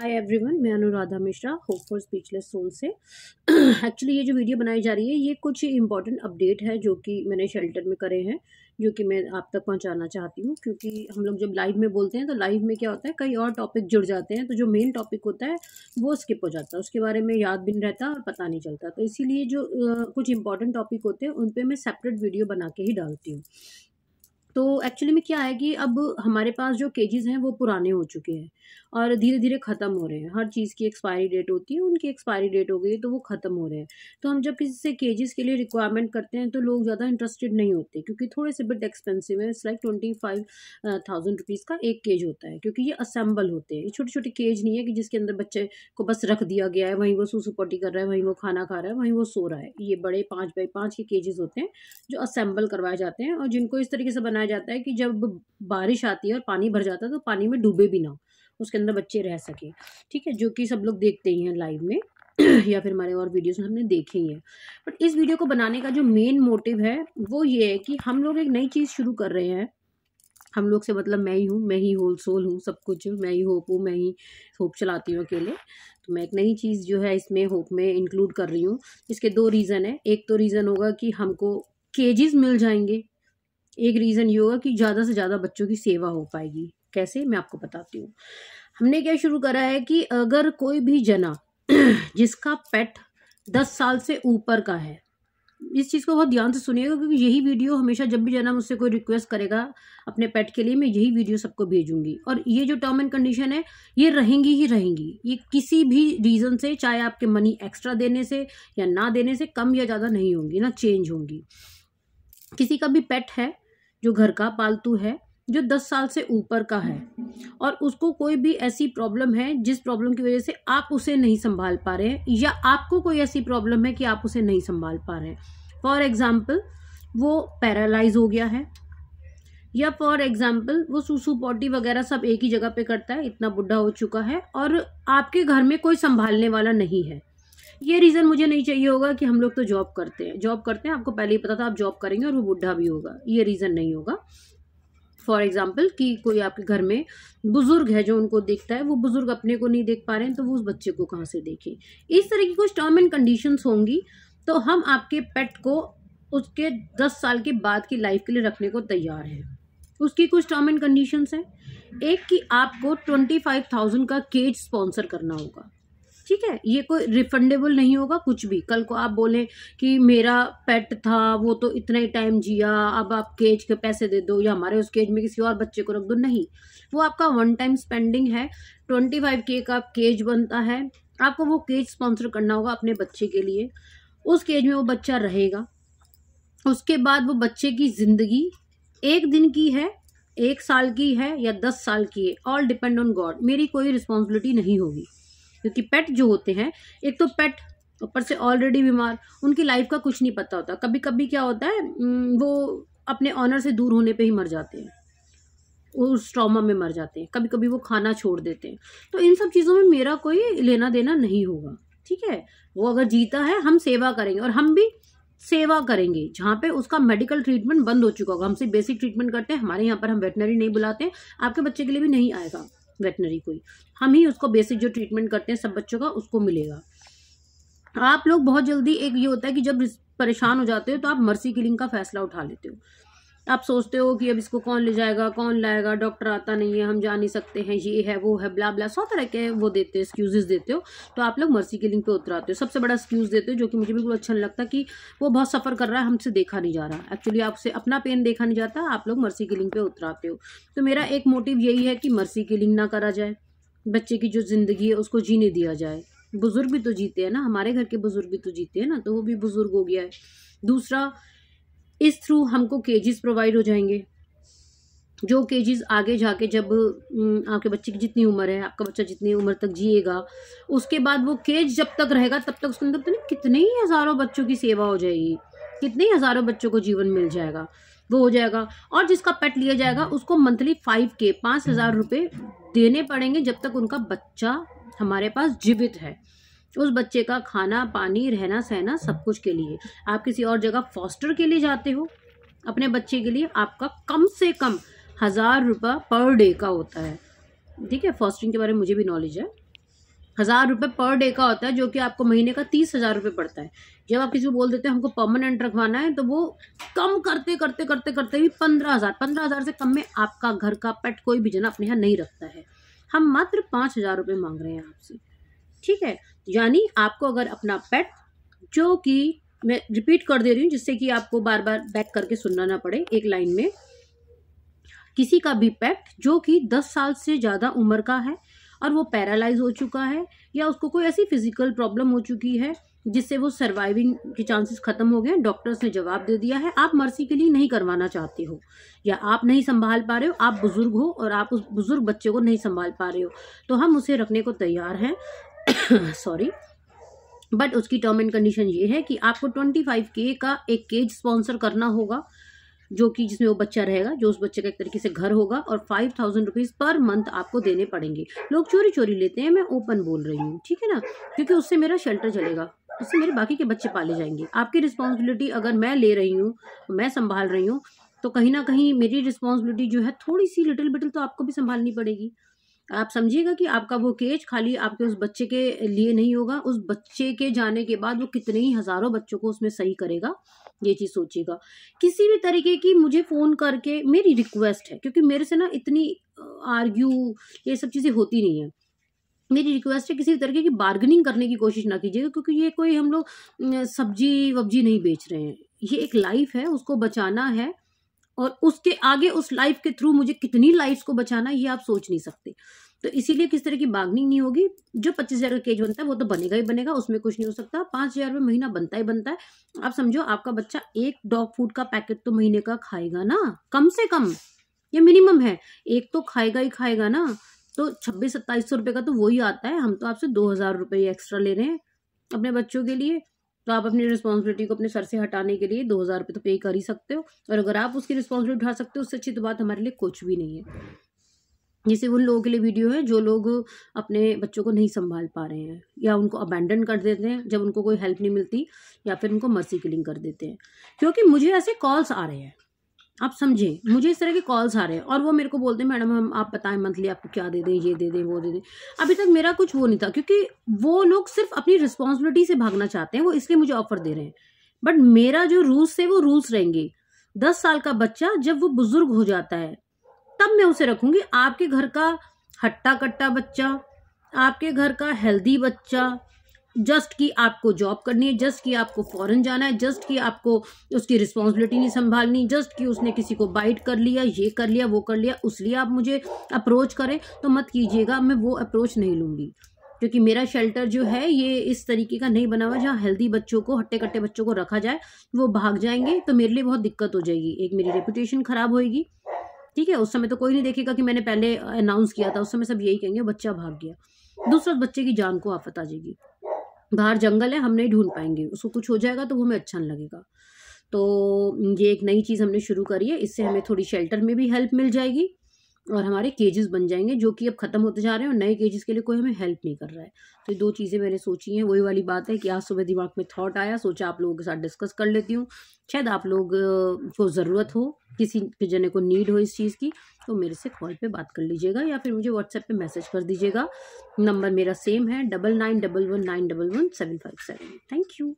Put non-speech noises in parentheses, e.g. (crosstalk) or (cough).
हाय everyone मैं Anuradha Mishra hope for speechless soul से actually ये जो वीडियो बनाई जा रही है ये कुछ इंपॉर्टेंट अपडेट है जो कि मैंने शेल्टर में करे हैं जो कि मैं आप तक पहुंचाना चाहती हूँ क्योंकि हम लोग जब लाइव में बोलते हैं तो लाइव में क्या होता है कई और टॉपिक जुड़ जाते हैं तो जो मेन टॉपिक होता है वो स्किप हो जाता है उसके बारे में याद भी नहीं रहता और पता नहीं चलता तो इसीलिए जो कुछ इंपॉर्टेंट टॉपिक होते हैं उन पर मैं सेपरेट वीडियो बना के ही डालती हूँ तो एक्चुअली में क्या है कि अब हमारे पास जो केजेस हैं वो पुराने हो चुके हैं और धीरे धीरे ख़त्म हो रहे हैं हर चीज़ की एक्सपायरी डेट होती है उनकी एक्सपायरी डेट हो गई है तो वो ख़त्म हो रहे हैं तो हम जब किसी से केजेस के लिए रिक्वायरमेंट करते हैं तो लोग ज़्यादा इंटरेस्टेड नहीं होते क्योंकि थोड़े से बट एक्सपेंसिव है it's like twenty five thousand rupees का एक केज होता है क्योंकि ये असेंबल होते हैं ये छोटे छोटे केज नहीं है कि जिसके अंदर बच्चे को बस रख दिया गया है वहीं वो सूसू कर रहा है वहीं वो खाना खा रहा है वहीं वो सो रहा है ये बड़े पाँच बाई पाँच के केजेस होते हैं जो असेंबल करवाए जाते हैं और जिनको इस तरीके से बनाया जाता है कि जब बारिश आती है और पानी भर जाता है तो पानी में डूबे भी ना हो उसके अंदर बच्चे रह सके ठीक है जो कि सब लोग देखते ही हैं लाइव में या फिर हमारे और वीडियोस में हमने देखे ही हैं बट इस वीडियो को बनाने का जो मेन मोटिव है वो ये है कि हम लोग एक नई चीज़ शुरू कर रहे हैं हम लोग से मतलब मैं ही हूँ मैं ही होल सोल हूँ सब कुछ मैं ही होप हूँ मैं ही होप चलाती हूँ अकेले तो मैं एक नई चीज़ जो है इसमें होप में इंक्लूड कर रही हूँ इसके दो रीज़न है एक तो रीज़न होगा कि हमको केजेस मिल जाएंगे एक रीज़न ये होगा कि ज़्यादा से ज़्यादा बच्चों की सेवा हो पाएगी कैसे मैं आपको बताती हूँ हमने क्या शुरू करा है कि अगर कोई भी जना (clears throat) जिसका पेट दस साल से ऊपर का है इस चीज़ को बहुत ध्यान से सुनिएगा क्योंकि यही वीडियो हमेशा जब भी जना मुझसे कोई रिक्वेस्ट करेगा अपने पेट के लिए मैं यही वीडियो सबको भेजूंगी और ये जो टर्म एंड कंडीशन है ये रहेंगी ही रहेंगी ये किसी भी रीज़न से चाहे आपके मनी एक्स्ट्रा देने से या ना देने से कम या ज़्यादा नहीं होंगी ना चेंज होंगी किसी का भी पेट है जो घर का पालतू है जो दस साल से ऊपर का है और उसको कोई भी ऐसी प्रॉब्लम है जिस प्रॉब्लम की वजह से आप उसे नहीं संभाल पा रहे हैं या आपको कोई ऐसी प्रॉब्लम है कि आप उसे नहीं संभाल पा रहे हैं फॉर एग्ज़ाम्पल वो पैरालाइज हो गया है या फॉर एग्जाम्पल वो सूसू पॉटी वगैरह सब एक ही जगह पे करता है इतना बुढ़ा हो चुका है और आपके घर में कोई संभालने वाला नहीं है ये रीज़न मुझे नहीं चाहिए होगा कि हम लोग तो जॉब करते हैं जॉब करते हैं आपको पहले ही पता था आप जॉब करेंगे और वो बुढ़ा भी होगा ये रीज़न नहीं होगा फॉर एग्ज़ाम्पल कि कोई आपके घर में बुज़ुर्ग है जो उनको देखता है वो बुज़ुर्ग अपने को नहीं देख पा रहे हैं तो वो उस बच्चे को कहाँ से देखें इस तरह की कुछ टर्म एंड कंडीशंस होंगी तो हम आपके पेट को उसके दस साल के बाद की लाइफ के लिए रखने को तैयार हैं उसकी कुछ टर्म एंड कंडीशंस हैं एक कि आपको ट्वेंटी फाइव थाउजेंड का केज स्पॉन्सर करना होगा ठीक है ये कोई रिफंडेबल नहीं होगा कुछ भी कल को आप बोलें कि मेरा पेट था वो तो इतना ही टाइम जिया अब आप केज के पैसे दे दो या हमारे उस केज में किसी और बच्चे को रख दो नहीं वो आपका वन टाइम स्पेंडिंग है ट्वेंटी फाइव के का केज बनता है आपको वो केज स्पॉन्सर करना होगा अपने बच्चे के लिए उस केज में वो बच्चा रहेगा उसके बाद वो बच्चे की ज़िंदगी एक दिन की है एक साल की है या दस साल की है ऑल डिपेंड ऑन गॉड मेरी कोई रिस्पॉन्सिबिलिटी नहीं होगी क्योंकि पेट जो होते हैं एक तो पेट ऊपर से ऑलरेडी बीमार उनकी लाइफ का कुछ नहीं पता होता कभी कभी क्या होता है वो अपने ऑनर से दूर होने पे ही मर जाते हैं उस ट्रॉमा में मर जाते हैं कभी कभी वो खाना छोड़ देते हैं तो इन सब चीज़ों में मेरा कोई लेना देना नहीं होगा ठीक है वो अगर जीता है हम सेवा करेंगे और हम भी सेवा करेंगे जहाँ पे उसका मेडिकल ट्रीटमेंट बंद हो चुका होगा हमसे बेसिक ट्रीटमेंट करते हैं हमारे यहाँ पर हम वेटनरी नहीं बुलाते हैं आपके बच्चे के लिए भी नहीं आएगा वेटनरी कोई हम ही उसको बेसिक जो ट्रीटमेंट करते हैं सब बच्चों का उसको मिलेगा आप लोग बहुत जल्दी एक ये होता है कि जब परेशान हो जाते हो तो आप मर्सी किलिंग का फैसला उठा लेते हो आप सोचते हो कि अब इसको कौन ले जाएगा कौन लाएगा डॉक्टर आता नहीं है हम जा नहीं सकते हैं ये है वो है ब्ला ब्ला सौ तरह के वो देते हो एक्सक्यूजेज देते हो तो आप लोग मर्सी के लिंक पे उतराते हो सबसे बड़ा एक्सक्यूज़ देते हो जो कि मुझे बिल्कुल अच्छा नहीं लगता कि वो बहुत सफ़र कर रहा है हमसे देखा नहीं जा रहा एक्चुअली आपसे अपना पेन देखा नहीं जाता आप लोग मर्सी के लिंक उतर आते हो तो मेरा एक मोटिव यही है कि मर्सी के लिंक ना करा जाए बच्चे की जो ज़िंदगी है उसको जीने दिया जाए बुज़ुर्ग भी तो जीते हैं ना हमारे घर के बुज़ुर्ग भी तो जीते हैं ना तो वो भी बुज़ुर्ग हो गया है दूसरा इस थ्रू हमको केजेस प्रोवाइड हो जाएंगे जो केजेस आगे जाके जब आपके बच्चे की जितनी उम्र है आपका बच्चा जितनी उम्र तक जिएगा उसके बाद वो केज जब तक रहेगा तब तक उसके अंदर तो कितने ही हज़ारों बच्चों की सेवा हो जाएगी कितने ही हज़ारों बच्चों को जीवन मिल जाएगा वो हो जाएगा और जिसका पेट लिया जाएगा उसको मंथली फाइव के पाँच हज़ार रुपये देने पड़ेंगे जब तक उनका बच्चा हमारे पास जीवित है उस बच्चे का खाना पानी रहना सहना सब कुछ के लिए आप किसी और जगह फॉस्टर के लिए जाते हो अपने बच्चे के लिए आपका कम से कम हज़ार रुपये पर डे का होता है ठीक है फॉस्टरिंग के बारे में मुझे भी नॉलेज है हज़ार रुपये पर डे का होता है जो कि आपको महीने का तीस हज़ार रुपये पड़ता है जब आप किसी को बोल देते हैं हमको परमानेंट रखवाना है तो वो कम करते करते करते करते भी पंद्रह हज़ार पंद्रह हज़ार से कम में आपका घर का पेट कोई भी जना अपने यहाँ नहीं रखता है हम मात्र पाँच हज़ार रुपये मांग रहे हैं आपसे ठीक है यानी आपको अगर अपना पेट जो कि मैं रिपीट कर दे रही हूँ जिससे कि आपको बार बार बैक करके सुनना ना पड़े एक लाइन में किसी का भी पेट जो कि दस साल से ज़्यादा उम्र का है और वो पैरालाइज हो चुका है या उसको कोई ऐसी फिजिकल प्रॉब्लम हो चुकी है जिससे वो सर्वाइविंग के चांसेस ख़त्म हो गए डॉक्टर्स ने जवाब दे दिया है आप मर्सी के लिए नहीं करवाना चाहते हो या आप नहीं संभाल पा रहे हो आप बुज़ुर्ग हो और आप उस बुज़ुर्ग बच्चे को नहीं संभाल पा रहे हो तो हम उसे रखने को तैयार हैं सॉरी (coughs) बट उसकी टर्म एंड कंडीशन ये है कि आपको ट्वेंटी फाइव के का एक केज स्पॉन्सर करना होगा जो कि जिसमें वो बच्चा रहेगा जो उस बच्चे का एक तरीके से घर होगा और five thousand rupees per month आपको देने पड़ेंगे लोग चोरी चोरी लेते हैं मैं ओपन बोल रही हूँ ठीक है ना क्योंकि उससे मेरा शेल्टर चलेगा उससे मेरे बाकी के बच्चे पाले जाएंगे आपकी रिस्पॉन्सिबिलिटी अगर मैं ले रही हूँ मैं संभाल रही हूँ तो कहीं ना कहीं मेरी रिस्पॉन्सिबिलिटी जो है थोड़ी सी लिटिल बिटिल तो आपको भी संभालनी पड़ेगी आप समझिएगा कि आपका वो केज खाली आपके उस बच्चे के लिए नहीं होगा उस बच्चे के जाने के बाद वो कितने ही हज़ारों बच्चों को उसमें सही करेगा ये चीज़ सोचिएगा किसी भी तरीके की मुझे फ़ोन करके मेरी रिक्वेस्ट है क्योंकि मेरे से ना इतनी आर्ग्यू ये सब चीज़ें होती नहीं है मेरी रिक्वेस्ट है किसी भी तरीके की बार्गनिंग करने की कोशिश ना कीजिएगा क्योंकि ये कोई हम लोग सब्जी वब्जी नहीं बेच रहे हैं ये एक लाइफ है उसको बचाना है और उसके आगे उस लाइफ के थ्रू मुझे कितनी लाइफ को बचाना ये आप सोच नहीं सकते तो इसीलिए किस तरह की बागनिंग नहीं होगी जो पच्चीस हजार का केज बनता है वो तो बनेगा ही बनेगा उसमें कुछ नहीं हो सकता पांच हजार में महीना बनता ही बनता है आप समझो आपका बच्चा एक डॉग फूड का पैकेट तो महीने का खाएगा ना कम से कम ये मिनिमम है एक तो खाएगा ही खाएगा ना तो छब्बीस सत्ताईस सौ रुपये का तो वही आता है हम तो आपसे दो हजार रुपये एक्स्ट्रा ले रहे हैं अपने बच्चों के लिए तो आप अपनी रिस्पॉन्सिबिलिटी को अपने सर से हटाने के लिए दो हज़ार रुपये तो पे कर ही सकते हो और अगर आप उसकी रिस्पॉन्सिबिलिटी उठा सकते हो उससे अच्छी तो बात हमारे लिए कुछ भी नहीं है जैसे उन लोगों के लिए वीडियो है जो लोग अपने बच्चों को नहीं संभाल पा रहे हैं या उनको अबेंडन कर देते हैं जब उनको कोई हेल्प नहीं मिलती या फिर उनको मर्सी किलिंग कर देते हैं क्योंकि मुझे ऐसे कॉल्स आ रहे हैं आप समझे मुझे इस तरह के कॉल्स आ रहे हैं और वो मेरे को बोलते हैं मैडम हम आप बताएं मंथली आपको क्या दे दें ये दे दें वो दे दें अभी तक मेरा कुछ वो नहीं था क्योंकि वो लोग सिर्फ अपनी रिस्पॉन्सिबिलिटी से भागना चाहते हैं वो इसलिए मुझे ऑफर दे रहे हैं बट मेरा जो रूल्स है वो रूल्स रहेंगे दस साल का बच्चा जब वो बुजुर्ग हो जाता है तब मैं उसे रखूंगी आपके घर का हट्टा कट्टा बच्चा आपके घर का हेल्दी बच्चा जस्ट कि आपको जॉब करनी है जस्ट कि आपको फॉरेन जाना है जस्ट कि आपको उसकी रिस्पॉन्सिबिलिटी नहीं संभालनी जस्ट कि उसने किसी को बाइट कर लिया ये कर लिया वो कर लिया लिए आप मुझे अप्रोच करें तो मत कीजिएगा मैं वो अप्रोच नहीं लूँगी क्योंकि मेरा शेल्टर जो है ये इस तरीके का नहीं बना हुआ जहाँ हेल्दी बच्चों को हट्टे कट्टे बच्चों को रखा जाए वो भाग जाएंगे तो मेरे लिए बहुत दिक्कत हो जाएगी एक मेरी रेपुटेशन ख़राब होएगी ठीक है उस समय तो कोई नहीं देखेगा कि मैंने पहले अनाउंस किया था उस समय सब यही कहेंगे बच्चा भाग गया दूसरा बच्चे की जान को आफत आ जाएगी बाहर जंगल है हम नहीं ढूंढ हाँ। पाएंगे उसको कुछ हो जाएगा तो वो हमें अच्छा नहीं लगेगा तो ये एक नई चीज़ हमने शुरू करी है इससे हमें थोड़ी शेल्टर में भी हेल्प मिल जाएगी और हमारे केजेस बन जाएंगे जो कि अब ख़त्म होते जा रहे हैं और नए केजेस के लिए कोई हमें हेल्प नहीं कर रहा है तो ये दो चीज़ें मैंने सोची हैं वही वाली बात है कि आज सुबह दिमाग में थॉट आया सोचा आप लोगों के साथ डिस्कस कर लेती हूँ शायद आप लोग को ज़रूरत हो किसी के जने को नीड हो इस चीज़ की तो मेरे से कॉल पे बात कर लीजिएगा या फिर मुझे व्हाट्सएप पे मैसेज कर दीजिएगा नंबर मेरा सेम है double nine double one nine double one seven five seven thank you